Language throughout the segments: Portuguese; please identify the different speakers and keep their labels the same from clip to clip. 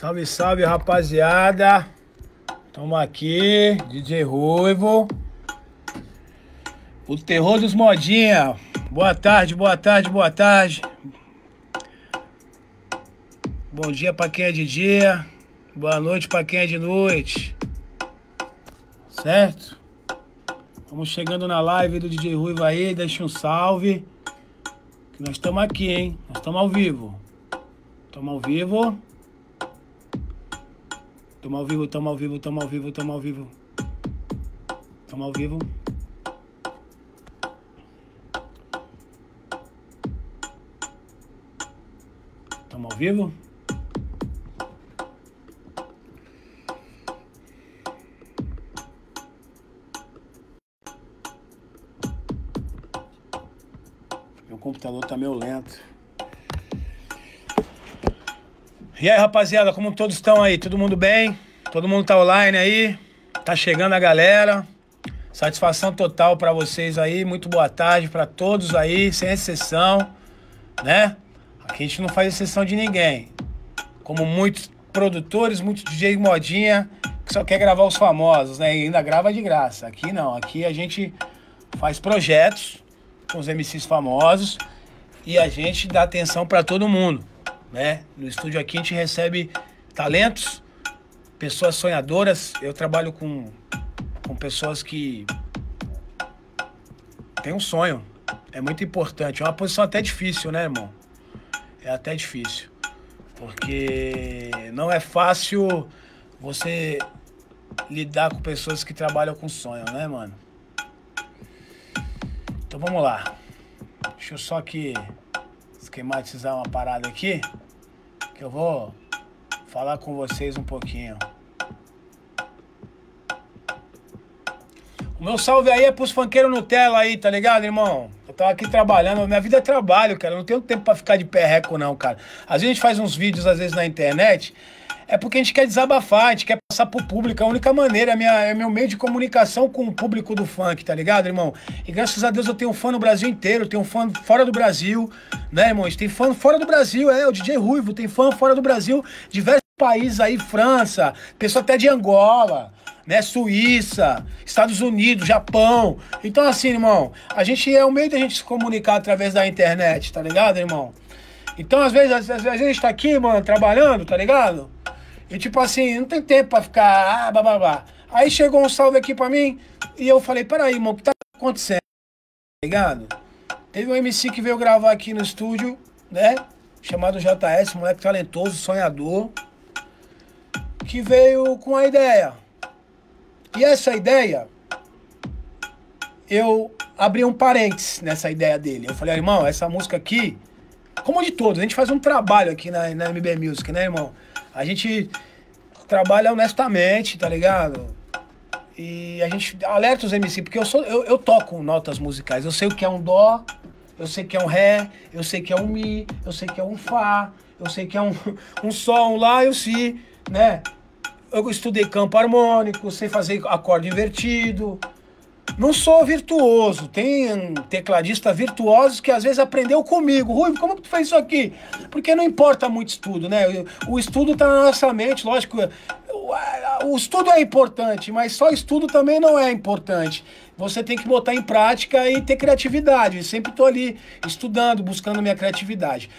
Speaker 1: Salve, salve, rapaziada. Tamo aqui, DJ Ruivo. O terror dos modinha. Boa tarde, boa tarde, boa tarde. Bom dia para quem é de dia. Boa noite para quem é de noite. Certo? Vamos chegando na live do DJ Ruivo aí, deixa um salve. Que nós estamos aqui, hein? Nós estamos ao vivo. Estamos ao vivo. Toma ao vivo, toma ao vivo, toma ao vivo, toma ao vivo. toma ao vivo. toma ao vivo. Meu computador tá meio lento. E aí, rapaziada, como todos estão aí? Todo mundo bem? Todo mundo tá online aí? Tá chegando a galera. Satisfação total para vocês aí. Muito boa tarde para todos aí, sem exceção, né? Aqui a gente não faz exceção de ninguém. Como muitos produtores, muitos DJs modinha que só quer gravar os famosos, né? E ainda grava de graça. Aqui não, aqui a gente faz projetos com os MCs famosos e a gente dá atenção para todo mundo né? No estúdio aqui a gente recebe talentos, pessoas sonhadoras. Eu trabalho com, com pessoas que têm um sonho. É muito importante. É uma posição até difícil, né, irmão? É até difícil. Porque não é fácil você lidar com pessoas que trabalham com sonho, né, mano? Então vamos lá. Deixa eu só que esquematizar uma parada aqui que eu vou falar com vocês um pouquinho. O meu salve aí é pros funkeiros Nutella aí, tá ligado, irmão? Eu tava aqui trabalhando, minha vida é trabalho, cara. Eu não tenho tempo para ficar de perreco, não, cara. Às vezes a gente faz uns vídeos, às vezes, na internet, é porque a gente quer desabafar, a gente quer passar pro público. É a única maneira, é, minha, é meu meio de comunicação com o público do funk, tá ligado, irmão? E graças a Deus eu tenho fã no Brasil inteiro, tenho fã fora do Brasil, né, irmãos? Tem fã fora do Brasil, é, o DJ Ruivo, tem fã fora do Brasil, diversos países aí, França, pessoa até de Angola, né, Suíça, Estados Unidos, Japão. Então, assim, irmão, a gente é o meio da gente se comunicar através da internet, tá ligado, irmão? Então, às vezes, às, às vezes a gente tá aqui, mano, trabalhando, tá ligado? E tipo assim, não tem tempo pra ficar, ah, bababá. Aí chegou um salve aqui pra mim e eu falei, peraí, irmão, o que tá acontecendo? Tá ligado? Teve um MC que veio gravar aqui no estúdio, né? Chamado JS, moleque talentoso, sonhador. Que veio com a ideia. E essa ideia, eu abri um parênteses nessa ideia dele. Eu falei, irmão, essa música aqui como de todos, a gente faz um trabalho aqui na, na MB Music, né, irmão? A gente trabalha honestamente, tá ligado? E a gente alerta os MC, porque eu, sou, eu, eu toco notas musicais. Eu sei o que é um dó, eu sei que é um ré, eu sei que é um mi, eu sei que é um fá, eu sei que é um, um sol, um lá e um si, né? Eu estudei campo harmônico, sei fazer acorde invertido, não sou virtuoso. Tem hum, tecladista virtuosos que às vezes aprendeu comigo. Rui, como que tu fez isso aqui? Porque não importa muito estudo, né? O estudo está na nossa mente, lógico. O estudo é importante, mas só estudo também não é importante. Você tem que botar em prática e ter criatividade. Eu sempre estou ali estudando, buscando minha criatividade.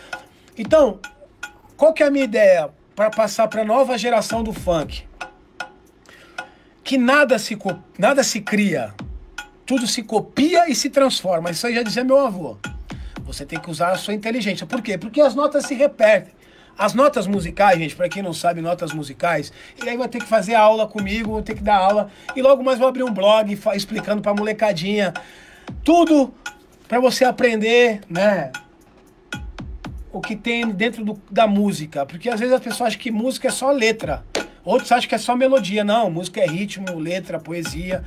Speaker 1: Então, qual que é a minha ideia para passar para a nova geração do funk? Que nada se, nada se cria, tudo se copia e se transforma. Isso aí já dizia meu avô. Você tem que usar a sua inteligência. Por quê? Porque as notas se repetem. As notas musicais, gente, para quem não sabe notas musicais, E aí vai ter que fazer aula comigo, vou ter que dar aula e logo mais vou abrir um blog explicando para molecadinha tudo para você aprender, né? O que tem dentro do, da música, porque às vezes as pessoas acham que música é só letra. Outros acham que é só melodia. Não, música é ritmo, letra, poesia.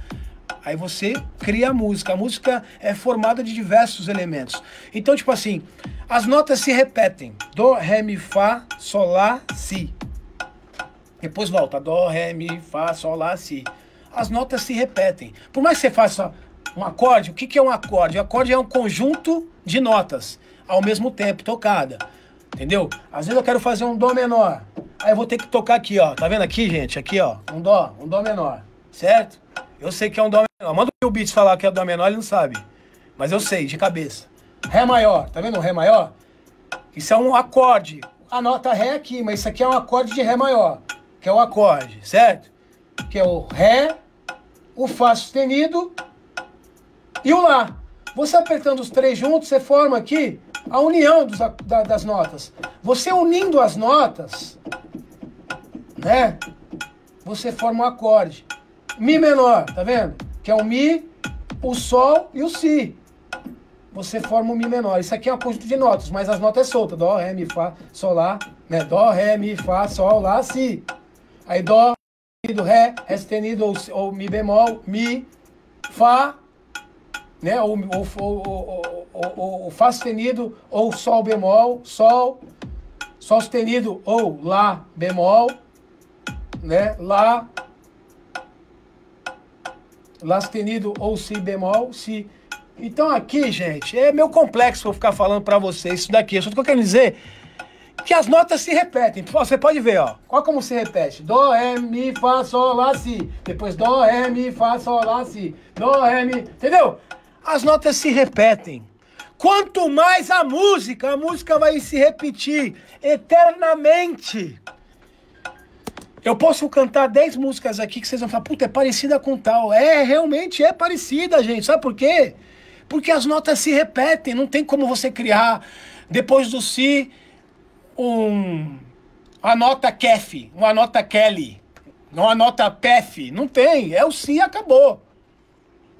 Speaker 1: Aí você cria a música. A música é formada de diversos elementos. Então, tipo assim, as notas se repetem. Dó, ré, mi, fá, sol, lá, si. Depois volta. Dó, ré, mi, fá, sol, lá, si. As notas se repetem. Por mais que você faça um acorde, o que, que é um acorde? O acorde é um conjunto de notas ao mesmo tempo tocada. Entendeu? Às vezes eu quero fazer um dó menor. Aí eu vou ter que tocar aqui, ó. Tá vendo aqui, gente? Aqui, ó. Um dó, um dó menor. Certo? Eu sei que é um dó Manda o beat falar que é da menor, ele não sabe. Mas eu sei, de cabeça. Ré maior, tá vendo o Ré maior? Isso é um acorde. A nota Ré aqui, mas isso aqui é um acorde de Ré maior, que é o acorde, certo? Que é o Ré, o Fá sustenido e o Lá. Você apertando os três juntos, você forma aqui a união dos, da, das notas. Você unindo as notas, né? Você forma um acorde. Mi menor, tá vendo? que é o Mi, o Sol e o Si. Você forma o Mi menor. Isso aqui é um conjunto de notas, mas as notas é solta. Dó, Ré, Mi, Fá, Sol, Lá. Né? Dó, Ré, Mi, Fá, Sol, Lá, Si. Aí Dó, do Ré, Ré sustenido ou, ou Mi bemol, Mi, Fá, né? Ou, ou, ou, ou, ou, Fá sustenido, ou Sol bemol, Sol, Sol sustenido, ou Lá bemol, né? Lá, Lá sustenido ou Si bemol, Si. Então aqui, gente, é meu complexo eu ficar falando para vocês isso daqui. Só que eu quero dizer que as notas se repetem. Você pode ver, ó. qual como se repete. Dó, Ré, Mi, Fá, Sol, Lá, Si. Depois Dó, Ré, Mi, Fá, Sol, Lá, Si. Dó, Ré, Mi. Entendeu? As notas se repetem. Quanto mais a música, a música vai se repetir eternamente. Eu posso cantar 10 músicas aqui que vocês vão falar, puta, é parecida com tal. É, realmente é parecida, gente. Sabe por quê? Porque as notas se repetem, não tem como você criar depois do si um a nota kef, uma nota kelly, uma nota pef, não tem, é o si e acabou.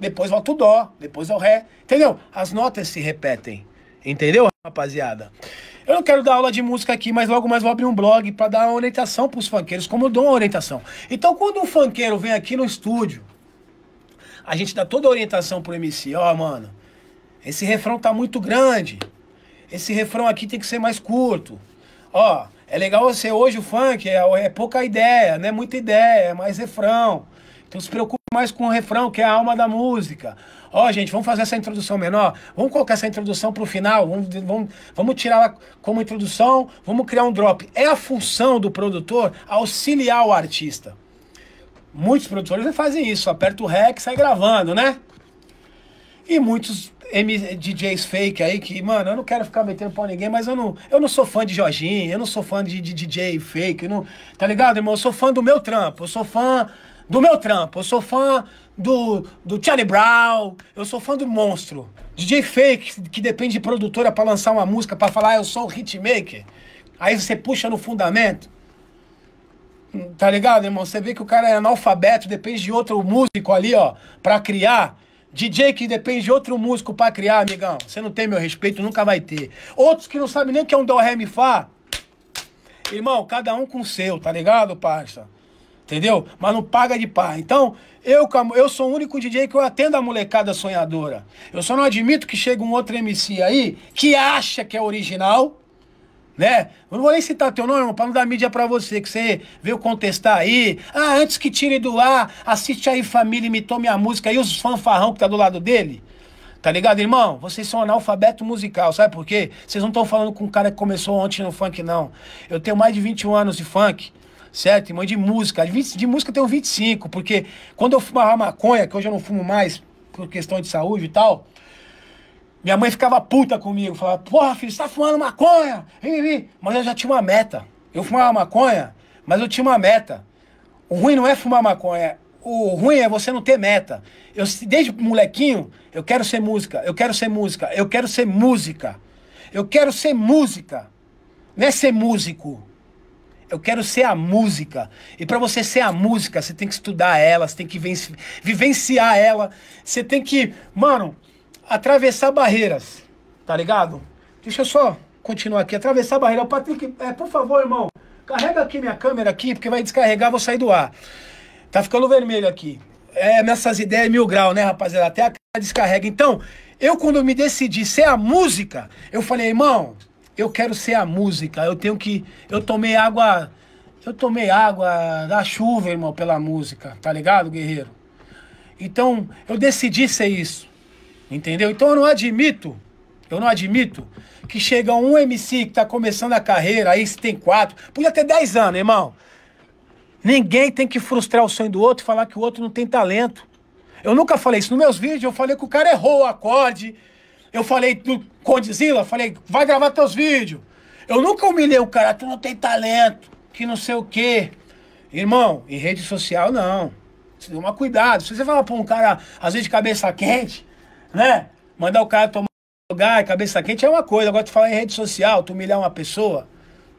Speaker 1: Depois volta o dó, depois é o ré, entendeu? As notas se repetem. Entendeu, rapaziada? Eu não quero dar aula de música aqui, mas logo mais vou abrir um blog para dar uma orientação para os funkeiros, como eu dou uma orientação. Então, quando um funkeiro vem aqui no estúdio, a gente dá toda a orientação pro MC, ó, oh, mano, esse refrão tá muito grande. Esse refrão aqui tem que ser mais curto. Ó, é legal você hoje o funk, é, é pouca ideia, não é muita ideia, é mais refrão. Então se preocupa mais com o refrão, que é a alma da música. Ó, oh, gente, vamos fazer essa introdução menor, vamos colocar essa introdução para o final, vamos, vamos, vamos tirá-la como introdução, vamos criar um drop. É a função do produtor auxiliar o artista. Muitos produtores fazem isso, aperta o rec e sai gravando, né? E muitos DJs fake aí que, mano, eu não quero ficar metendo pau ninguém, mas eu não, eu não sou fã de Jorginho, eu não sou fã de, de DJ fake, não, tá ligado, irmão? Eu sou fã do meu trampo, eu sou fã do meu trampo. Eu sou fã do, do Charlie Brown, eu sou fã do Monstro. DJ Fake, que depende de produtora para lançar uma música, para falar, ah, eu sou hitmaker. Aí você puxa no fundamento. Tá ligado, irmão? Você vê que o cara é analfabeto, depende de outro músico ali, ó, pra criar. DJ que depende de outro músico pra criar, amigão. Você não tem meu respeito, nunca vai ter. Outros que não sabem nem o que é um dó, ré, mi, fá. Irmão, cada um com o seu, tá ligado, parça? entendeu? Mas não paga de pá. Então, eu, eu sou o único DJ que eu atendo a molecada sonhadora. Eu só não admito que chegue um outro MC aí que acha que é original, né? Eu não vou nem citar teu nome, irmão, pra não dar mídia pra você, que você veio contestar aí. Ah, antes que tire do ar, assiste aí Família, imitou minha música e os fanfarrão que tá do lado dele. Tá ligado, irmão? Vocês são analfabeto musical, sabe por quê? Vocês não estão falando com um cara que começou ontem no funk, não. Eu tenho mais de 21 anos de funk certo? Irmã de música. De, de música eu tenho 25, porque quando eu fumava maconha, que hoje eu não fumo mais por questão de saúde e tal, minha mãe ficava puta comigo. Falava, porra, filho, você tá fumando maconha? Mas eu já tinha uma meta. Eu fumava maconha, mas eu tinha uma meta. O ruim não é fumar maconha, o ruim é você não ter meta. Eu, desde molequinho, eu quero ser música, eu quero ser música, eu quero ser música. Eu quero ser música. Não é ser músico eu quero ser a música. E para você ser a música, você tem que estudar ela, você tem que vivenciar ela, você tem que, mano, atravessar barreiras, tá ligado? Deixa eu só continuar aqui, atravessar barreira. Patrick, é, por favor, irmão, carrega aqui minha câmera aqui, porque vai descarregar, vou sair do ar. Tá ficando vermelho aqui. É, nessas ideias é mil grau, né, rapaziada? Até a descarrega. Então, eu quando me decidi ser a música, eu falei, irmão, eu quero ser a música. Eu tenho que. Eu tomei água. Eu tomei água da chuva, irmão, pela música, tá ligado, guerreiro? Então, eu decidi ser isso. Entendeu? Então eu não admito, eu não admito que chega um MC que tá começando a carreira, aí se tem quatro, podia ter dez anos, irmão. Ninguém tem que frustrar o sonho do outro e falar que o outro não tem talento. Eu nunca falei isso. Nos meus vídeos eu falei que o cara errou o acorde, eu falei no Condizila, falei, vai gravar teus vídeos. Eu nunca humilhei o cara, tu não tem talento, que não sei o quê. Irmão, em rede social não. Toma cuidado. Se você falar pra um cara, às vezes, de cabeça quente, né? Mandar o cara tomar lugar, cabeça quente é uma coisa. Agora tu fala em rede social, tu humilhar uma pessoa.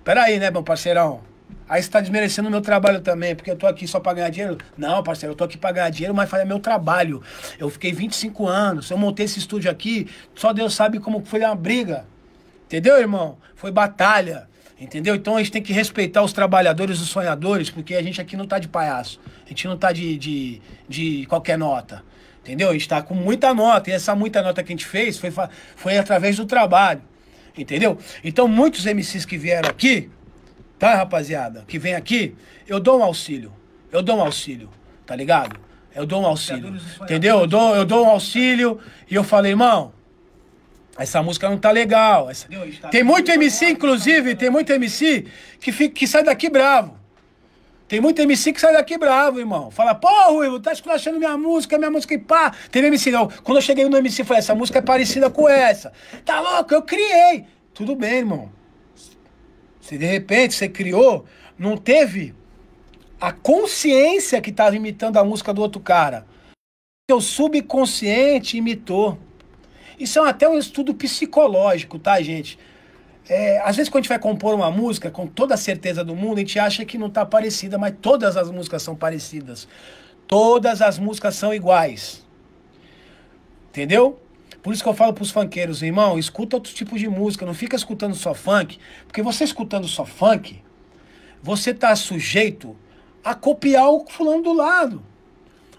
Speaker 1: Peraí, né, meu parceirão? Aí você tá desmerecendo o meu trabalho também, porque eu tô aqui só pra ganhar dinheiro. Não, parceiro, eu tô aqui pra ganhar dinheiro, mas fazer meu trabalho. Eu fiquei 25 anos, eu montei esse estúdio aqui, só Deus sabe como foi uma briga. Entendeu, irmão? Foi batalha. Entendeu? Então a gente tem que respeitar os trabalhadores, os sonhadores, porque a gente aqui não tá de palhaço. A gente não tá de, de, de qualquer nota. Entendeu? A gente tá com muita nota. E essa muita nota que a gente fez foi, foi através do trabalho. Entendeu? Então muitos MCs que vieram aqui, tá, rapaziada? Que vem aqui, eu dou um auxílio. Eu dou um auxílio, tá ligado? Eu dou um auxílio. Entendeu? Eu dou, eu dou um auxílio e eu falei, irmão, essa música não tá legal. Essa... Tem muito MC, inclusive, tá tem muito MC que, fica, que sai daqui bravo. Tem muito MC que sai daqui bravo, irmão. Fala, pô, Ruivo, tá esculachando minha música, minha música e pá. Teve MC, não. Quando eu cheguei no MC, falei, essa música é parecida com essa. Tá louco? Eu criei. Tudo bem, irmão. Se de repente você criou, não teve a consciência que estava tá imitando a música do outro cara. Seu subconsciente imitou. Isso é até um estudo psicológico, tá, gente? É, às vezes quando a gente vai compor uma música, com toda a certeza do mundo, a gente acha que não está parecida, mas todas as músicas são parecidas. Todas as músicas são iguais. Entendeu? Por isso que eu falo pros funkeiros, irmão, escuta outros tipos de música, não fica escutando só funk, porque você escutando só funk, você tá sujeito a copiar o fulano do lado.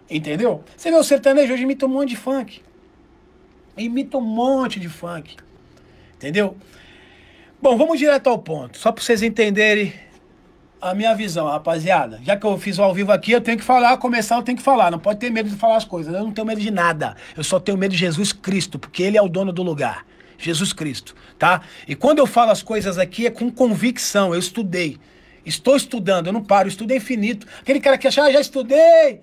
Speaker 1: Entendeu? Você vê o sertanejo hoje imita um monte de funk. Imita um monte de funk. Entendeu? Bom, vamos direto ao ponto, só para vocês entenderem a minha visão, rapaziada. Já que eu fiz ao vivo aqui, eu tenho que falar, começar, eu tenho que falar. Não pode ter medo de falar as coisas. Eu não tenho medo de nada. Eu só tenho medo de Jesus Cristo, porque Ele é o dono do lugar. Jesus Cristo, tá? E quando eu falo as coisas aqui é com convicção. Eu estudei. Estou estudando, eu não paro, estudo é infinito. Aquele cara que acha, ah, já estudei,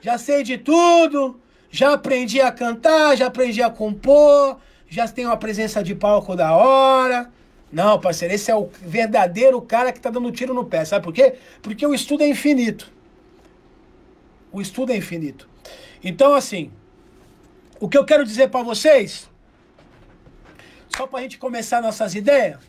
Speaker 1: já sei de tudo, já aprendi a cantar, já aprendi a compor, já tenho uma presença de palco da hora não, parceiro, esse é o verdadeiro cara que está dando tiro no pé. Sabe por quê? Porque o estudo é infinito. O estudo é infinito. Então, assim, o que eu quero dizer para vocês, só para a gente começar nossas ideias,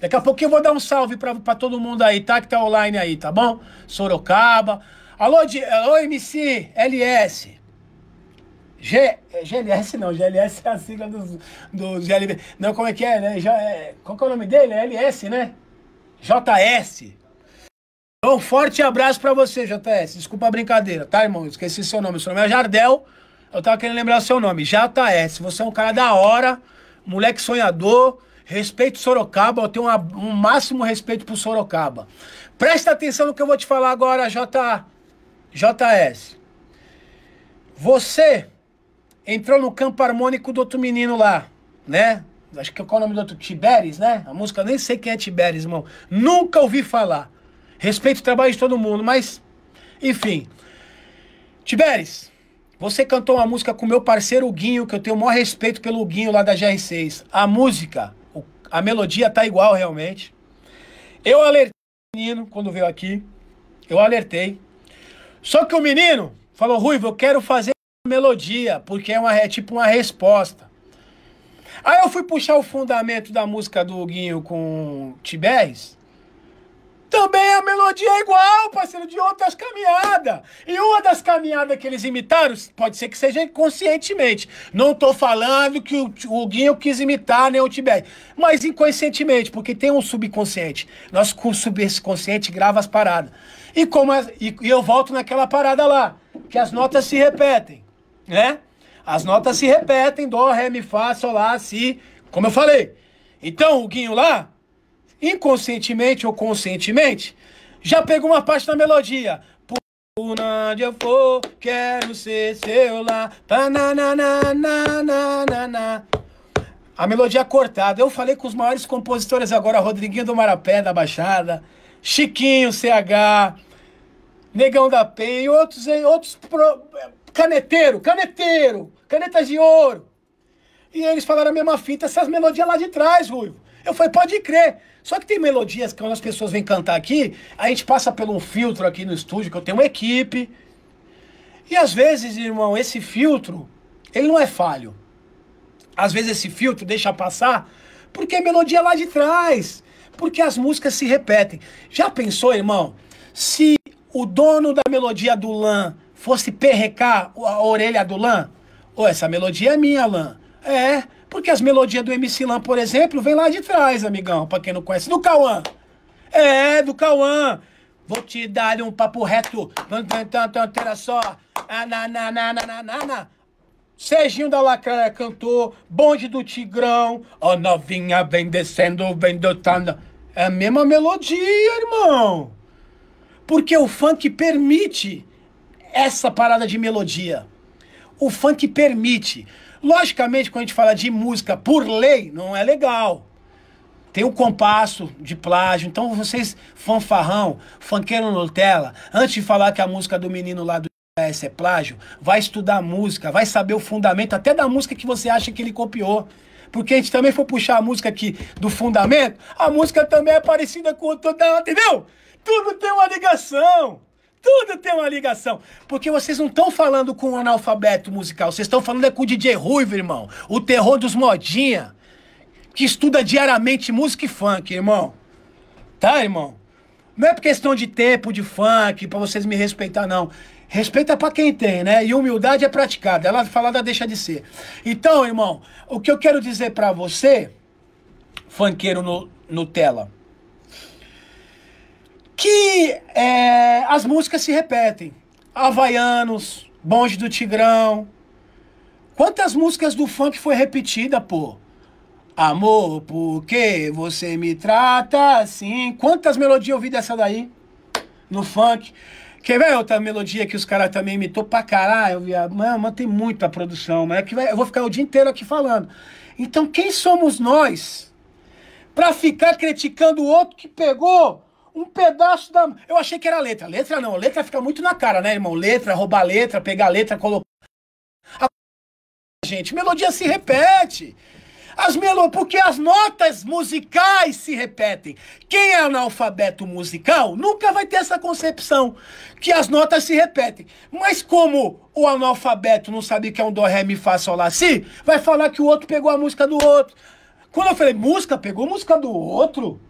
Speaker 1: daqui a pouquinho eu vou dar um salve para todo mundo aí, tá? Que tá online aí, tá bom? Sorocaba. Alô, de, alô MC, LS. G, é, GLS não, GLS é a sigla do, do GLB. Não, como é que é, né? Já, é, qual que é o nome dele? É LS, né? JS. Então, um forte abraço para você, JS. Desculpa a brincadeira, tá, irmão? Esqueci seu nome. Seu nome é Jardel. Eu tava querendo lembrar seu nome. JS. Você é um cara da hora, moleque sonhador. Respeito Sorocaba, eu tenho uma, um máximo respeito pro Sorocaba. Presta atenção no que eu vou te falar agora, J, JS. Você entrou no campo harmônico do outro menino lá, né? Acho que é, qual é o nome do outro? Tiberes, né? A música, nem sei quem é Tiberes, irmão. Nunca ouvi falar. Respeito o trabalho de todo mundo, mas. Enfim. Tiberes, você cantou uma música com meu parceiro Guinho, que eu tenho o maior respeito pelo Guinho lá da GR6. A música, a melodia tá igual realmente. Eu alertei o menino quando veio aqui. Eu alertei. Só que o menino falou, Ruivo, eu quero fazer melodia, porque é, uma, é tipo uma resposta. Aí eu fui puxar o fundamento da música do Guinho com Tibéis. Também a melodia é igual, parceiro, de outras caminhadas. E uma das caminhadas que eles imitaram, pode ser que seja inconscientemente. Não tô falando que o, o Guinho quis imitar nem né, o Tibete, mas inconscientemente, porque tem um subconsciente. Nosso subconsciente grava as paradas. E, como as, e, e eu volto naquela parada lá, que as notas se repetem né? As notas se repetem, dó, ré, mi, fá, sol, lá, si, como eu falei. Então, o guinho lá, inconscientemente ou conscientemente, já pegou uma parte da melodia. Por onde eu for, quero ser seu lá. Tá, A melodia cortada. Eu falei com os maiores compositores agora, Rodriguinho do Marapé, da Baixada, Chiquinho, CH, Negão da Penha e outros, outros pro Caneteiro, caneteiro, caneta de ouro. E eles falaram a mesma fita, essas melodias lá de trás, Ruivo. Eu falei, pode crer. Só que tem melodias que quando as pessoas vêm cantar aqui, a gente passa por um filtro aqui no estúdio, que eu tenho uma equipe. E às vezes, irmão, esse filtro, ele não é falho. Às vezes esse filtro deixa passar porque é melodia lá de trás, porque as músicas se repetem. Já pensou, irmão, se o dono da melodia do Lan fosse perrecar a orelha do Lan? Ou oh, essa melodia é minha, Lan. É, porque as melodias do MC Lan, por exemplo, vem lá de trás, amigão, pra quem não conhece. Do Cauã. É, do Cauã. Vou te dar um papo reto. Era só. Anananananana. Serginho da Lacraia cantou. Bonde do Tigrão. Ó, oh, novinha vem descendo, vem dotando. É a mesma melodia, irmão. Porque o funk permite essa parada de melodia. O funk permite. Logicamente, quando a gente fala de música por lei, não é legal. Tem o um compasso de plágio. Então, vocês, fanfarrão, funkeiro Nutella, antes de falar que a música do menino lá do S é plágio, vai estudar música, vai saber o fundamento até da música que você acha que ele copiou. Porque a gente também for puxar a música aqui do fundamento, a música também é parecida com o toda, entendeu? Tudo tem uma ligação. Tudo tem uma ligação. Porque vocês não estão falando com o um analfabeto musical, vocês estão falando é com o DJ Ruivo, irmão. O terror dos modinha, que estuda diariamente música e funk, irmão. Tá, irmão? Não é por questão de tempo, de funk, para vocês me respeitar, não. Respeita para quem tem, né? E humildade é praticada. Ela falada deixa de ser. Então, irmão, o que eu quero dizer para você, funkeiro no, Nutella, que é, as músicas se repetem. Havaianos, Bonde do Tigrão. Quantas músicas do funk foi repetida, pô? Amor, por que você me trata assim? Quantas melodias eu ouvi dessa daí? No funk. Quer ver outra melodia que os caras também imitou pra caralho? Mano, mano, tem muita produção, mas é né? que eu vou ficar o dia inteiro aqui falando. Então, quem somos nós pra ficar criticando o outro que pegou um pedaço da. Eu achei que era letra. Letra não, letra fica muito na cara, né, irmão? Letra, roubar letra, pegar letra, colocar. A... Gente, melodia se repete. As melo... Porque as notas musicais se repetem. Quem é analfabeto musical nunca vai ter essa concepção que as notas se repetem. Mas como o analfabeto não sabe que é um dó, ré, mi, fá, sol, lá, si, vai falar que o outro pegou a música do outro. Quando eu falei música, pegou música do outro?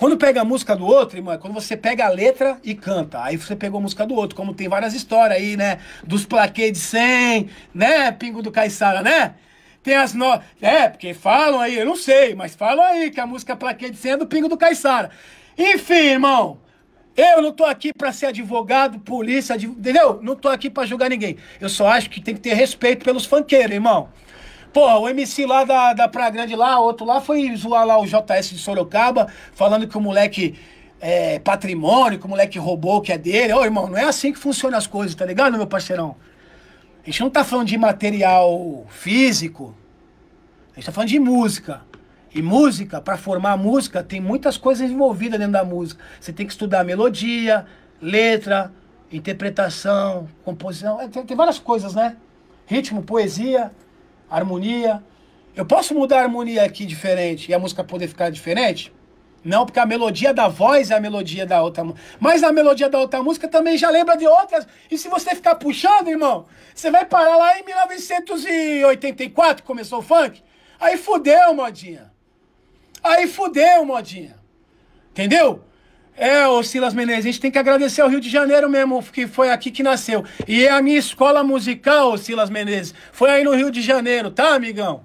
Speaker 1: Quando pega a música do outro, é quando você pega a letra e canta, aí você pegou a música do outro, como tem várias histórias aí, né? Dos plaquês de 100, né? Pingo do Caiçara, né? Tem as no... É, porque falam aí, eu não sei, mas falam aí que a música plaquê de 100 é do Pingo do Caiçara. Enfim, irmão, eu não tô aqui para ser advogado, polícia, adv... entendeu? Não tô aqui para julgar ninguém. Eu só acho que tem que ter respeito pelos funkeiros, irmão. Porra, o MC lá da, da Praia Grande lá, outro lá, foi zoar lá o JS de Sorocaba, falando que o moleque é patrimônio, que o moleque roubou que é dele. Ô, irmão, não é assim que funcionam as coisas, tá ligado, meu parceirão? A gente não tá falando de material físico, a gente tá falando de música. E música, para formar música, tem muitas coisas envolvidas dentro da música. Você tem que estudar melodia, letra, interpretação, composição, é, tem, tem várias coisas, né? Ritmo, poesia harmonia. Eu posso mudar a harmonia aqui diferente e a música poder ficar diferente? Não, porque a melodia da voz é a melodia da outra música. Mas a melodia da outra música também já lembra de outras. E se você ficar puxando, irmão, você vai parar lá em 1984, começou o funk. Aí fudeu, modinha. Aí fudeu, modinha. Entendeu? É, ô Silas Menezes, a gente tem que agradecer ao Rio de Janeiro mesmo, que foi aqui que nasceu. E é a minha escola musical, ô Silas Menezes, foi aí no Rio de Janeiro, tá, amigão?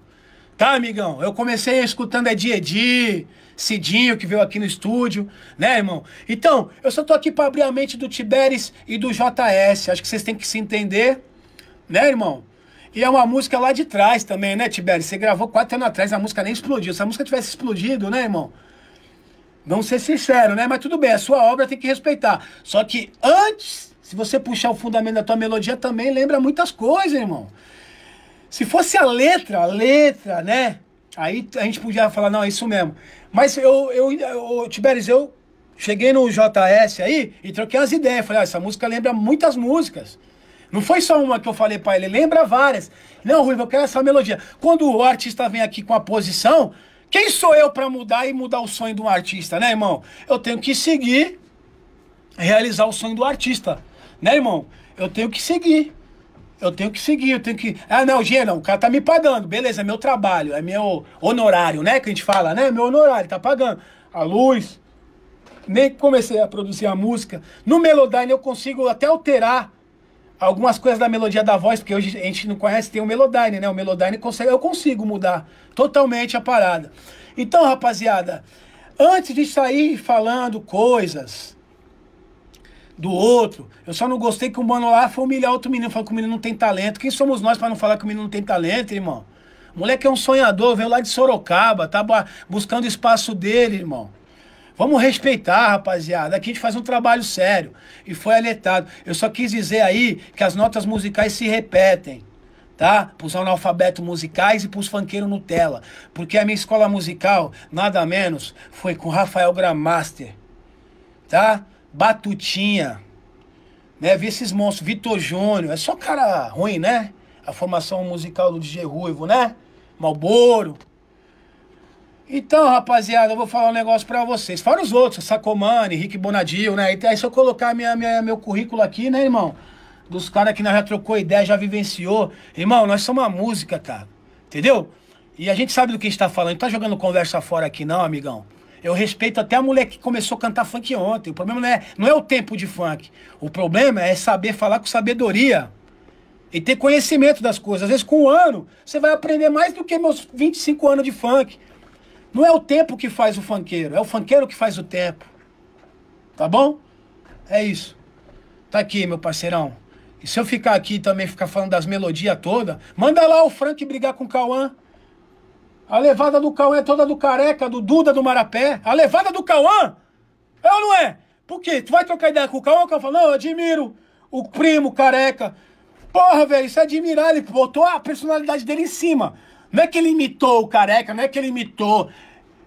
Speaker 1: Tá, amigão? Eu comecei escutando é Diedi, Cidinho, que veio aqui no estúdio, né, irmão? Então, eu só tô aqui pra abrir a mente do Tiberes e do JS. Acho que vocês têm que se entender, né, irmão? E é uma música lá de trás também, né, Tiberes? Você gravou quatro anos atrás, a música nem explodiu. Se a música tivesse explodido, né, irmão? Vamos ser sinceros, né? Mas tudo bem, a sua obra tem que respeitar. Só que antes, se você puxar o fundamento da tua melodia, também lembra muitas coisas, irmão. Se fosse a letra, a letra, né? Aí a gente podia falar, não, é isso mesmo. Mas eu, eu, eu Tiberes, eu cheguei no JS aí e troquei as ideias. Falei, ah, essa música lembra muitas músicas. Não foi só uma que eu falei para ele, lembra várias. Não, Ruivo, eu quero essa melodia. Quando o artista vem aqui com a posição, quem sou eu para mudar e mudar o sonho de um artista, né, irmão? Eu tenho que seguir, realizar o sonho do artista, né, irmão? Eu tenho que seguir. Eu tenho que seguir, eu tenho que. Ah, não, Gê, não, o cara tá me pagando. Beleza, é meu trabalho, é meu honorário, né? Que a gente fala, né? Meu honorário, tá pagando. A luz. Nem comecei a produzir a música. No Melodyne eu consigo até alterar algumas coisas da melodia da voz, porque hoje a gente não conhece, tem o Melodyne, né? O Melodyne consegue, eu consigo mudar totalmente a parada. Então, rapaziada, antes de sair falando coisas do outro, eu só não gostei que o mano lá foi humilhar outro menino, falou que o menino não tem talento. Quem somos nós para não falar que o menino não tem talento, irmão? O moleque é um sonhador, veio lá de Sorocaba, tá buscando o espaço dele, irmão. Vamos respeitar, rapaziada. Aqui a gente faz um trabalho sério. E foi alertado. Eu só quis dizer aí que as notas musicais se repetem tá? Para analfabetos musicais e pros os funkeiros Nutella. Porque a minha escola musical, nada menos, foi com Rafael Gramaster, tá? Batutinha, né? Vi esses monstros, Vitor Júnior, é só cara ruim, né? A formação musical do DJ Ruivo, né? Malboro, então, rapaziada, eu vou falar um negócio pra vocês. Fora os outros, Sacomani, Rick Bonadio, né? Então, aí se eu colocar minha, minha, meu currículo aqui, né, irmão? Dos caras que nós já trocou ideia, já vivenciou. Irmão, nós somos uma música, cara. Entendeu? E a gente sabe do que a gente tá falando. Não tá jogando conversa fora aqui, não, amigão. Eu respeito até a mulher que começou a cantar funk ontem. O problema não é, não é o tempo de funk. O problema é saber falar com sabedoria. E ter conhecimento das coisas. Às vezes, com um ano, você vai aprender mais do que meus 25 anos de funk. Não é o tempo que faz o fanqueiro, é o fanqueiro que faz o tempo. Tá bom? É isso. Tá aqui, meu parceirão. E se eu ficar aqui também ficar falando das melodias toda, manda lá o Frank brigar com o Cauã. A levada do Cauã é toda do Careca, do Duda, do Marapé. A levada do Cauã? É ou não é? Por quê? Tu vai trocar ideia com o Cauã? O Cauã fala, não, eu admiro o primo Careca. Porra, velho, isso é admirar. Ele botou a personalidade dele em cima. Não é que ele imitou o careca, não é que ele imitou.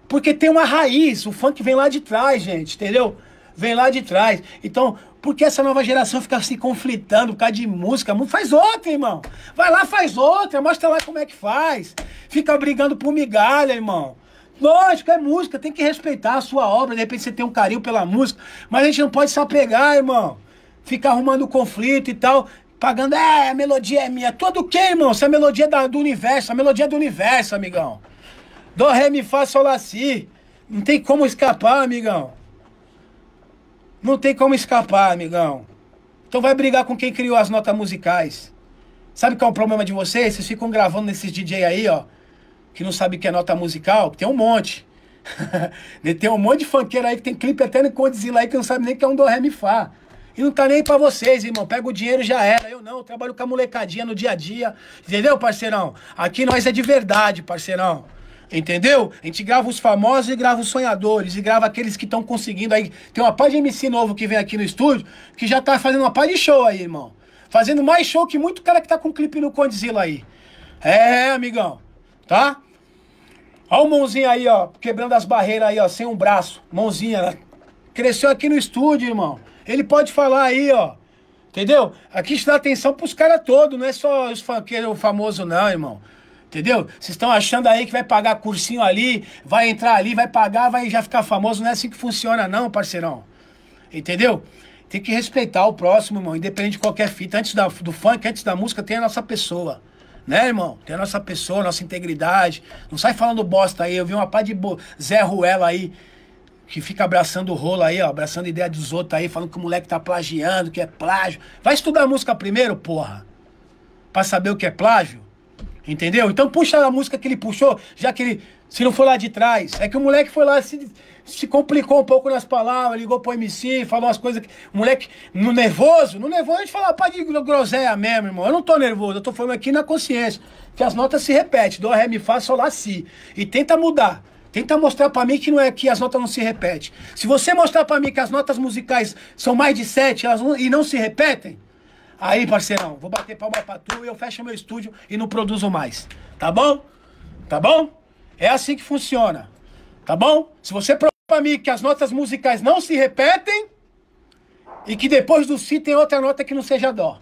Speaker 1: Porque tem uma raiz. O funk vem lá de trás, gente, entendeu? Vem lá de trás. Então, por que essa nova geração fica se conflitando por causa de música? Faz outra, irmão. Vai lá, faz outra. Mostra lá como é que faz. Fica brigando por migalha, irmão. Lógico, é música, tem que respeitar a sua obra. De repente você tem um carinho pela música, mas a gente não pode se apegar, irmão. Ficar arrumando conflito e tal pagando, é, a melodia é minha. Todo quem, irmão? Essa melodia é da, do universo, a melodia é do universo, amigão. Do, ré, mi, fá, sol, lá, si. Não tem como escapar, amigão. Não tem como escapar, amigão. Então vai brigar com quem criou as notas musicais. Sabe qual é o problema de vocês? Vocês ficam gravando nesses DJ aí, ó, que não sabe o que é nota musical, tem um monte. tem um monte de fanqueiro aí que tem clipe até no Codezilla aí que não sabe nem que é um do, ré, mi, fá. E não tá nem pra vocês, irmão. Pega o dinheiro já era. Eu não, eu trabalho com a molecadinha no dia a dia. Entendeu, parceirão? Aqui nós é de verdade, parceirão. Entendeu? A gente grava os famosos e grava os sonhadores. E grava aqueles que estão conseguindo aí. Tem uma pá de MC novo que vem aqui no estúdio que já tá fazendo uma pá de show aí, irmão. Fazendo mais show que muito cara que tá com clipe no Condzilla aí. É, amigão. Tá? Olha o mãozinho aí, ó. Quebrando as barreiras aí, ó. Sem um braço. Mãozinha. Né? Cresceu aqui no estúdio, irmão. Ele pode falar aí, ó. Entendeu? Aqui está atenção pros caras todos, não é só os funkeiros famoso, não, irmão. Entendeu? Vocês estão achando aí que vai pagar cursinho ali, vai entrar ali, vai pagar, vai já ficar famoso. Não é assim que funciona, não, parceirão. Entendeu? Tem que respeitar o próximo, irmão, independente de qualquer fita. Antes da, do funk, antes da música, tem a nossa pessoa. Né, irmão? Tem a nossa pessoa, nossa integridade. Não sai falando bosta aí. Eu vi uma pá de Zé Ruela aí que fica abraçando o rolo aí, ó, abraçando a ideia dos outros aí, falando que o moleque tá plagiando, que é plágio. Vai estudar a música primeiro, porra. Pra saber o que é plágio. Entendeu? Então puxa a música que ele puxou, já que ele. Se não for lá de trás. É que o moleque foi lá, se, se complicou um pouco nas palavras, ligou pro MC, falou umas coisas que. O moleque, no nervoso, no nervoso a gente fala, pai de groséia mesmo, irmão. Eu não tô nervoso, eu tô falando aqui na consciência. Que as notas se repetem. Dó, ré, mi, fá, sol, lá, si. E tenta mudar. Tenta mostrar para mim que não é que as notas não se repetem. Se você mostrar para mim que as notas musicais são mais de sete elas não, e não se repetem, aí, parceirão, vou bater palma pra tu, e eu fecho meu estúdio e não produzo mais. Tá bom? Tá bom? É assim que funciona. Tá bom? Se você provar pra mim que as notas musicais não se repetem e que depois do si tem outra nota que não seja dó.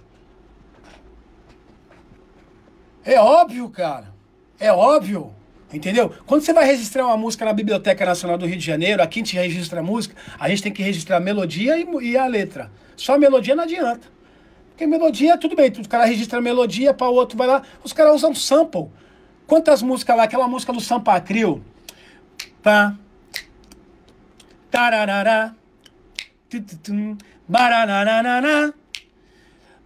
Speaker 1: É óbvio, cara. É óbvio. Entendeu? Quando você vai registrar uma música na Biblioteca Nacional do Rio de Janeiro, aqui a gente registra a música, a gente tem que registrar a melodia e, e a letra. Só a melodia não adianta. Porque melodia, tudo bem, o cara registra a melodia, para o outro vai lá, os caras usam sample. Quantas músicas lá, aquela música do Sampa Crio, pá, tararará, tututum, baranarará,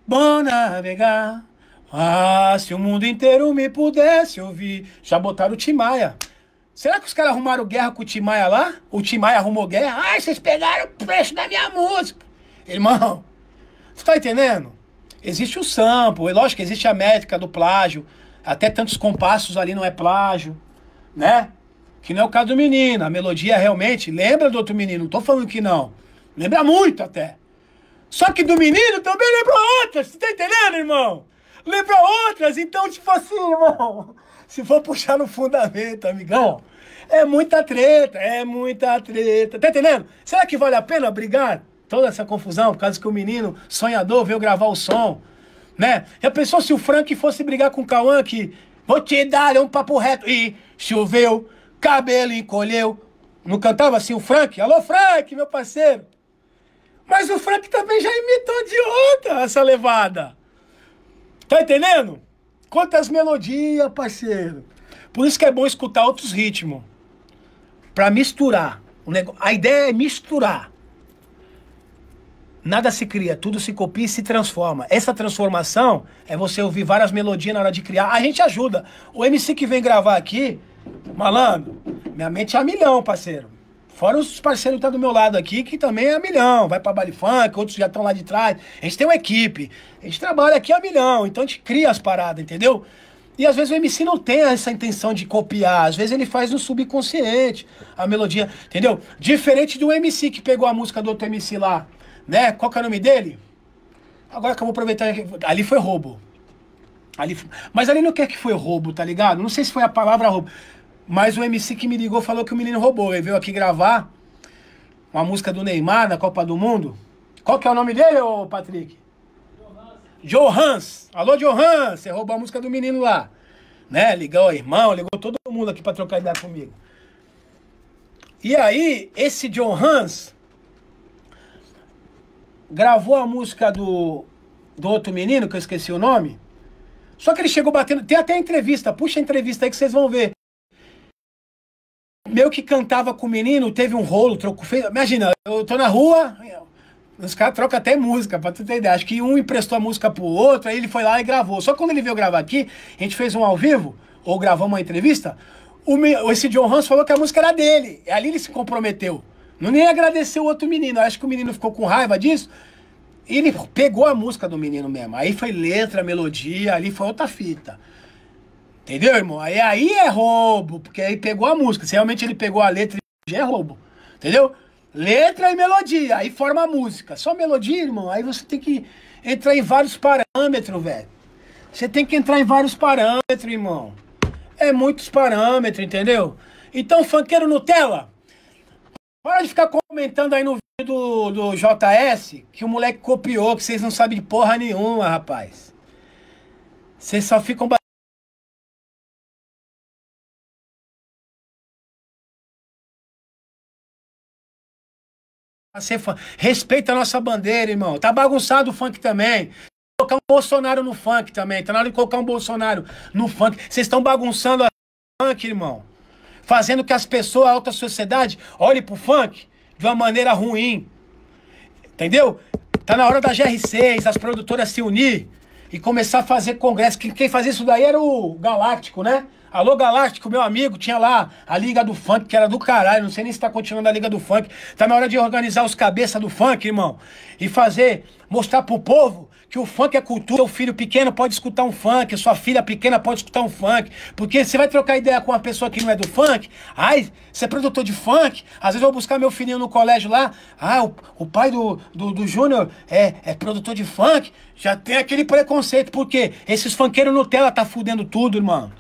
Speaker 1: bom navegar. Ah, se o mundo inteiro me pudesse ouvir. Já botaram o Timaya. Será que os caras arrumaram guerra com o Timaya lá? O Timaya arrumou guerra? Ai, vocês pegaram o preço da minha música. Irmão, você tá entendendo? Existe o sampo, é lógico que existe a métrica do plágio. Até tantos compassos ali não é plágio, né? Que não é o caso do menino. A melodia realmente lembra do outro menino. Não tô falando que não. Lembra muito até. Só que do menino também lembra outras. Você tá entendendo, irmão? lembra outras. Então, tipo assim, irmão, se for puxar no fundamento, amigão, é muita treta, é muita treta. Tá entendendo? Será que vale a pena brigar? Toda essa confusão, por causa que o menino sonhador veio gravar o som, né? Já pensou se o Frank fosse brigar com o Cauã que vou te dar um papo reto e choveu, cabelo encolheu. Não cantava assim o Frank? Alô, Frank, meu parceiro! Mas o Frank também já imitou de outra essa levada. Tá entendendo? Quantas melodias, parceiro. Por isso que é bom escutar outros ritmos. Pra misturar. O A ideia é misturar. Nada se cria, tudo se copia e se transforma. Essa transformação é você ouvir várias melodias na hora de criar. A gente ajuda. O MC que vem gravar aqui, malandro, minha mente é a milhão, parceiro. Fora os parceiros que estão tá do meu lado aqui, que também é a milhão. Vai para baile funk, outros já estão lá de trás. A gente tem uma equipe. A gente trabalha aqui a milhão, então a gente cria as paradas, entendeu? E às vezes o MC não tem essa intenção de copiar, às vezes ele faz no subconsciente a melodia, entendeu? Diferente do MC que pegou a música do outro MC lá, né? Qual que é o nome dele? Agora que eu vou aproveitar, ali foi roubo. Ali, mas ali não quer que foi roubo, tá ligado? Não sei se foi a palavra roubo. Mas o MC que me ligou falou que o menino roubou. Ele veio aqui gravar uma música do Neymar na Copa do Mundo. Qual que é o nome dele, ô Patrick? Johans. Alô, Johans, você roubou a música do menino lá. Né? Ligou o irmão, ligou todo mundo aqui pra trocar ideia comigo. E aí, esse John Hans gravou a música do, do outro menino, que eu esqueci o nome. Só que ele chegou batendo. Tem até entrevista, puxa a entrevista aí que vocês vão ver meio que cantava com o menino, teve um rolo, trocou. Fez, imagina, eu tô na rua, os caras trocam até música, pra tu ter ideia. Acho que um emprestou a música pro outro, aí ele foi lá e gravou. Só quando ele veio gravar aqui, a gente fez um ao vivo, ou gravamos uma entrevista, o, esse John Hans falou que a música era dele. E ali ele se comprometeu. Não nem agradeceu o outro menino. Acho que o menino ficou com raiva disso. E ele pegou a música do menino mesmo. Aí foi letra, melodia, ali foi outra fita. Entendeu, irmão? Aí, aí é roubo, porque aí pegou a música. Se realmente ele pegou a letra, já é roubo. Entendeu? Letra e melodia, aí forma a música. Só melodia, irmão, aí você tem que entrar em vários parâmetros, velho. Você tem que entrar em vários parâmetros, irmão. É muitos parâmetros, entendeu? Então, funkeiro Nutella, para de ficar comentando aí no vídeo do, do JS que o moleque copiou, que vocês não sabem de porra nenhuma, rapaz. Vocês só ficam ser fã. Respeita a nossa bandeira, irmão. Tá bagunçado o funk também. Colocar um Bolsonaro no funk também. Tá na hora de colocar um Bolsonaro no funk. Vocês estão bagunçando a funk, irmão. Fazendo que as pessoas, a alta sociedade, olhem pro funk de uma maneira ruim. Entendeu? Tá na hora da GR6, as produtoras se unir e começar a fazer congresso. Quem, quem fazia isso daí era o Galáctico, né? Alô Galáctico, meu amigo, tinha lá a Liga do Funk, que era do caralho, não sei nem se tá continuando a Liga do Funk. Tá na hora de organizar os cabeças do funk, irmão, e fazer, mostrar pro povo que o funk é cultura, seu filho pequeno pode escutar um funk, sua filha pequena pode escutar um funk, porque você vai trocar ideia com uma pessoa que não é do funk, ai, você é produtor de funk, às vezes eu vou buscar meu filhinho no colégio lá, ah, o, o pai do, do, do Júnior é, é produtor de funk, já tem aquele preconceito, porque esses funkeiros Nutella tá fudendo tudo, irmão.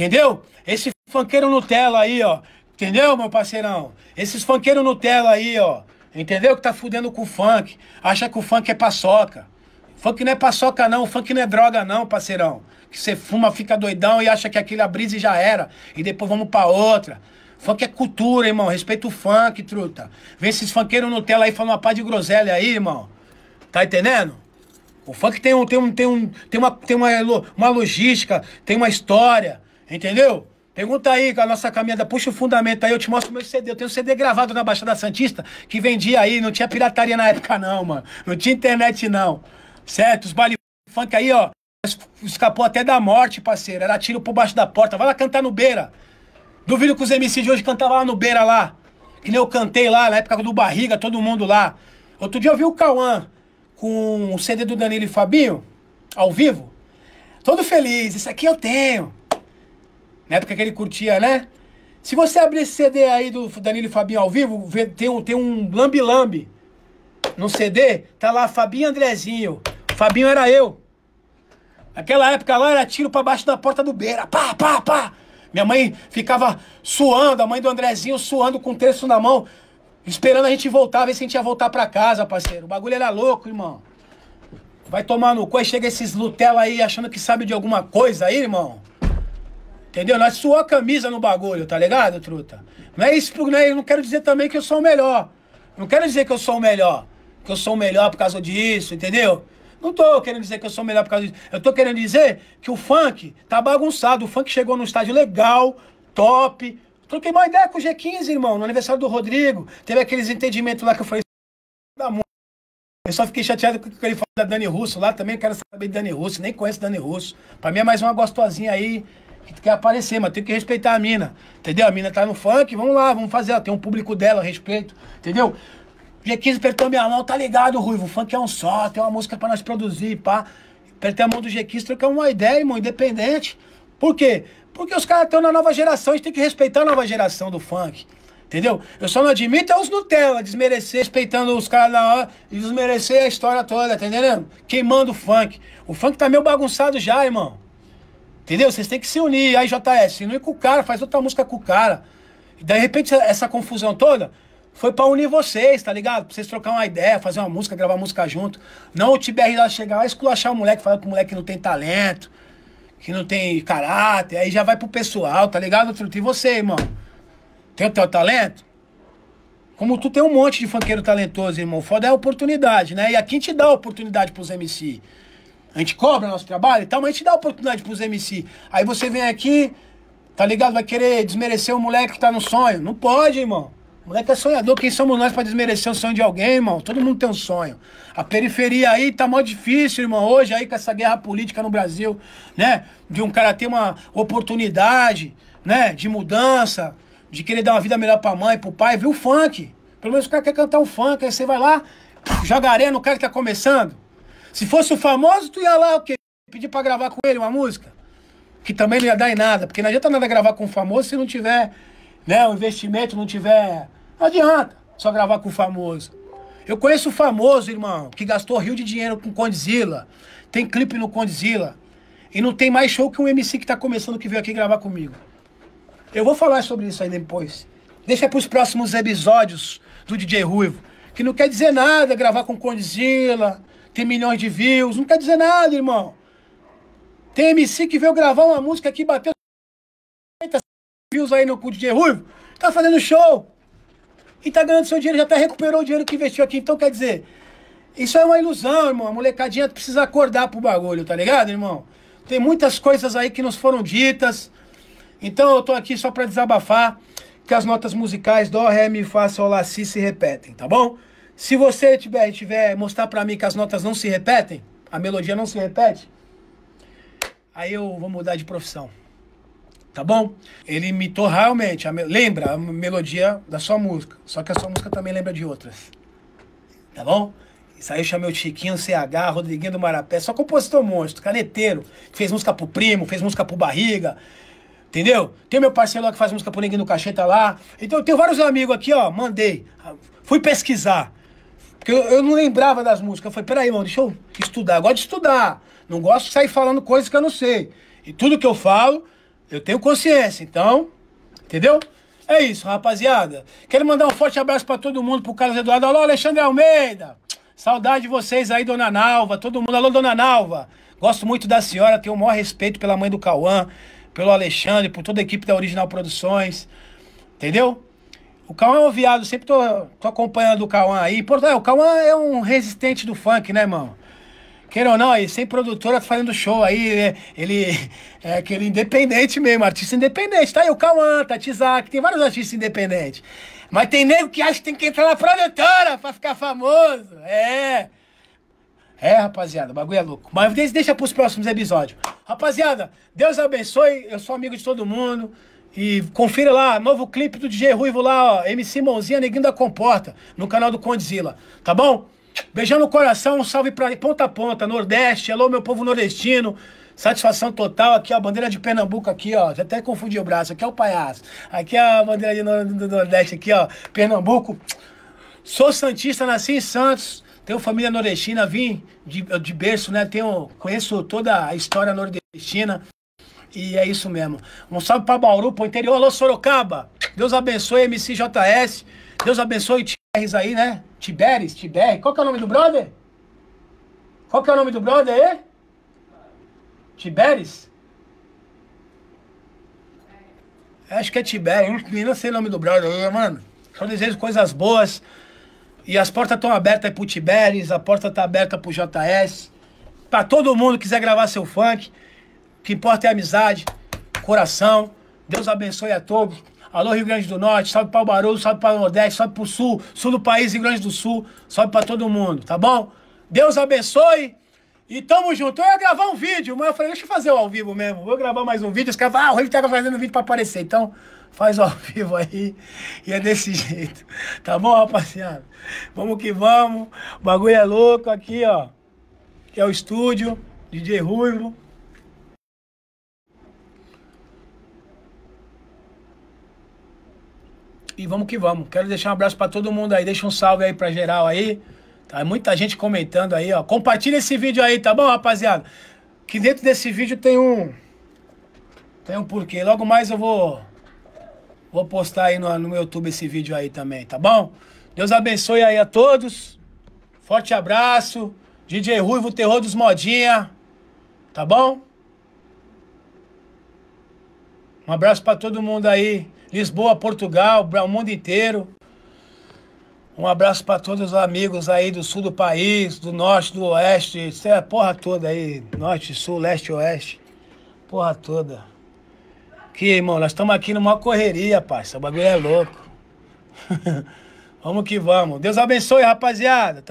Speaker 1: Entendeu? Esse funkeiro Nutella aí, ó. Entendeu, meu parceirão? Esses fanqueiro Nutella aí, ó. Entendeu? Que tá fudendo com o funk. Acha que o funk é paçoca. Funk não é paçoca, não. Funk não é droga, não, parceirão. Que você fuma, fica doidão e acha que aquilo brisa e já era. E depois vamos pra outra. Funk é cultura, irmão. Respeita o funk, truta. Vê esses fanqueiro Nutella aí falando uma pá de groselha aí, irmão. Tá entendendo? O funk tem, um, tem, um, tem, um, tem, uma, tem uma, uma logística, tem uma história. Entendeu? Pergunta aí com a nossa caminhada, puxa o fundamento aí, eu te mostro meu CD. Eu tenho um CD gravado na Baixada Santista que vendia aí, não tinha pirataria na época, não, mano. Não tinha internet, não. Certo? Os baile funk aí, ó, escapou até da morte, parceiro. Era tiro por baixo da porta. Vai lá cantar no Beira. Duvido que os MC de hoje cantavam lá no Beira lá. Que nem eu cantei lá, na época do Barriga, todo mundo lá. Outro dia eu vi o Cauã com o CD do Danilo e Fabinho, ao vivo. Todo feliz, isso aqui eu tenho. Na época que ele curtia, né? Se você abrir esse CD aí do Danilo e Fabinho ao vivo, tem um, tem um lambi-lambi no CD, tá lá Fabinho Andrezinho. Fabinho era eu. Naquela época lá era tiro para baixo da porta do Beira. Pá, pá, pá. Minha mãe ficava suando, a mãe do Andrezinho suando com o terço na mão, esperando a gente voltar, ver se a gente ia voltar para casa, parceiro. O bagulho era louco, irmão. Vai tomar no cu e chega esses Nutella aí achando que sabe de alguma coisa aí, irmão. Entendeu? Nós suou a camisa no bagulho, tá ligado, truta? Não é isso, né? Eu não quero dizer também que eu sou o melhor. não quero dizer que eu sou o melhor. Que eu sou o melhor por causa disso, entendeu? Não tô querendo dizer que eu sou o melhor por causa disso. Eu tô querendo dizer que o funk tá bagunçado. O funk chegou num estádio legal, top. Troquei uma ideia com o G15, irmão, no aniversário do Rodrigo. Teve aqueles entendimentos lá que eu falei. Eu só fiquei chateado com o que ele falou da Dani Russo lá também. Quero saber de Dani Russo, nem conheço Dani Russo. Pra mim é mais uma gostosinha aí que quer aparecer, mas tem que respeitar a mina. Entendeu? A mina tá no funk, vamos lá, vamos fazer. Ela tem um público dela, respeito. Entendeu? G15 apertou minha mão, tá ligado, Ruivo? O funk é um só, tem uma música pra nós produzir, pá. Apertei a mão do G15, trocamos uma ideia, irmão, independente. Por quê? Porque os caras estão na nova geração, a gente tem que respeitar a nova geração do funk. Entendeu? Eu só não admito é os Nutella, desmerecer, respeitando os caras na hora e desmerecer a história toda, tá entendendo? Queimando o funk. O funk tá meio bagunçado já, irmão. Entendeu? Vocês têm que se unir. Aí, JS, se unir com o cara, faz outra música com o cara. E de repente, essa confusão toda foi pra unir vocês, tá ligado? Pra vocês trocar uma ideia, fazer uma música, gravar música junto. Não o TBR lá chegar lá, esculachar o moleque, falar que o moleque não tem talento, que não tem caráter. Aí já vai pro pessoal, tá ligado? E você, irmão? Tem o teu talento? Como tu tem um monte de funkeiro talentoso, irmão. Foda é a oportunidade, né? E aqui te dá a oportunidade pros MC. A gente cobra nosso trabalho e tal, mas a gente dá oportunidade pros MC. Aí você vem aqui, tá ligado? Vai querer desmerecer o moleque que tá no sonho. Não pode, irmão. O moleque é sonhador. Quem somos nós pra desmerecer o sonho de alguém, irmão? Todo mundo tem um sonho. A periferia aí tá mó difícil, irmão. Hoje aí com essa guerra política no Brasil, né? De um cara ter uma oportunidade, né? De mudança, de querer dar uma vida melhor pra mãe, pro pai. Viu o funk? Pelo menos o cara quer cantar um funk. Aí você vai lá, joga areia no cara que tá começando. Se fosse o famoso, tu ia lá o quê? Pedir pra gravar com ele uma música? Que também não ia dar em nada, porque não adianta nada gravar com o famoso se não tiver né, o investimento, não tiver. Não adianta só gravar com o famoso. Eu conheço o famoso, irmão, que gastou rio de dinheiro com Condzilla. Tem clipe no Condzilla. E não tem mais show que um MC que tá começando que veio aqui gravar comigo. Eu vou falar sobre isso aí depois. Deixa para os próximos episódios do DJ Ruivo. Que não quer dizer nada gravar com Condzilla, tem milhões de views, não quer dizer nada, irmão. Tem MC que veio gravar uma música que bateu 50 views aí no cu de DJ Ruivo, tá fazendo show e tá ganhando seu dinheiro, já até recuperou o dinheiro que investiu aqui. Então, quer dizer, isso é uma ilusão, irmão. A molecadinha precisa acordar pro bagulho, tá ligado, irmão? Tem muitas coisas aí que nos foram ditas. Então, eu tô aqui só pra desabafar que as notas musicais Dó, Ré, Mi, Fá, Sol, Lá, Si se repetem, tá bom? Se você tiver, tiver mostrar para mim que as notas não se repetem, a melodia não se repete, aí eu vou mudar de profissão. Tá bom? Ele imitou realmente, a lembra a melodia da sua música, só que a sua música também lembra de outras. Tá bom? Isso aí eu chamei o Chiquinho, CH, Rodriguinho do Marapé, só compositor monstro, caneteiro, que fez música pro primo, fez música pro barriga, entendeu? Tem meu parceiro lá que faz música pro ninguém no cacheta lá. Então eu tenho vários amigos aqui, ó, mandei. Fui pesquisar. Porque eu, eu, não lembrava das músicas. Eu falei, peraí, mano, deixa eu estudar. Eu gosto de estudar. Não gosto de sair falando coisas que eu não sei. E tudo que eu falo, eu tenho consciência. Então, entendeu? É isso, rapaziada. Quero mandar um forte abraço para todo mundo, pro Carlos Eduardo. Alô, Alexandre Almeida. Saudade de vocês aí, dona Nalva. Todo mundo. Alô, dona Nalva. Gosto muito da senhora, tenho o maior respeito pela mãe do Cauã, pelo Alexandre, por toda a equipe da Original Produções. Entendeu? O Cauã é um viado, sempre tô, tô acompanhando o Cauã aí. Porto, é, o Cauã é um resistente do funk, né, irmão? Queira ou não, aí, sem produtora tá fazendo show aí, né? ele é aquele independente mesmo, artista independente. Tá aí o Cauã, tá Tizak, tem vários artistas independentes. Mas tem nego que acha que tem que entrar na produtora pra ficar famoso. É. É, rapaziada, o bagulho é louco. Mas deixa pros próximos episódios. Rapaziada, Deus abençoe. Eu sou amigo de todo mundo. E confira lá, novo clipe do DJ Ruivo lá, ó, MC Mãozinha Neguinho da Comporta, no canal do Condzilla, tá bom? Beijão no coração, um salve pra ponta a ponta, Nordeste, alô meu povo nordestino, satisfação total, aqui ó, a bandeira de Pernambuco aqui ó, já até confundi o braço, aqui é o palhaço, aqui é a bandeira do Nordeste aqui ó, Pernambuco, sou Santista, nasci em Santos, tenho família nordestina, vim de, de berço, né? Tenho, conheço toda a história nordestina. E é isso mesmo. Um salve pra Bauru, pro interior. Alô, Sorocaba. Deus abençoe MCJS. Deus abençoe Tibéris aí, né? Tiberes, Tiber. Qual que é o nome do brother? Qual que é o nome do brother aí? Tiberes? Acho que é Tiberes. Não sei o nome do brother, né, mano. Só desejo coisas boas. E as portas estão abertas pro Tiberes, a porta tá aberta pro JS. Pra todo mundo que quiser gravar seu funk. O que importa é amizade, coração. Deus abençoe a todos. Alô, Rio Grande do Norte, salve para o Barulho, salve para o Nordeste, salve para o Sul, Sul do país, Rio Grande do Sul, salve para todo mundo, tá bom? Deus abençoe e tamo junto. Eu ia gravar um vídeo, mas eu falei, deixa eu fazer o ao vivo mesmo. Vou gravar mais um vídeo. Os caras falam, ah, o Rio tá fazendo vídeo para aparecer. Então, faz ao vivo aí e é desse jeito. Tá bom, rapaziada? Vamos que vamos. O bagulho é louco aqui, ó. Que é o estúdio, DJ Ruivo. E vamos que vamos. Quero deixar um abraço para todo mundo aí. Deixa um salve aí para geral aí. Tá muita gente comentando aí, ó. Compartilha esse vídeo aí, tá bom, rapaziada? Que dentro desse vídeo tem um tem um porquê. Logo mais eu vou vou postar aí no, no YouTube esse vídeo aí também, tá bom? Deus abençoe aí a todos. Forte abraço. DJ Ruivo, terror dos modinha. Tá bom? Um abraço para todo mundo aí. Lisboa, Portugal, o mundo inteiro. Um abraço para todos os amigos aí do sul do país, do norte, do oeste, a é porra toda aí, norte, sul, leste, oeste. Porra toda. Que, irmão, nós estamos aqui numa correria, parça. O bagulho é louco. vamos que vamos. Deus abençoe, rapaziada. Tamo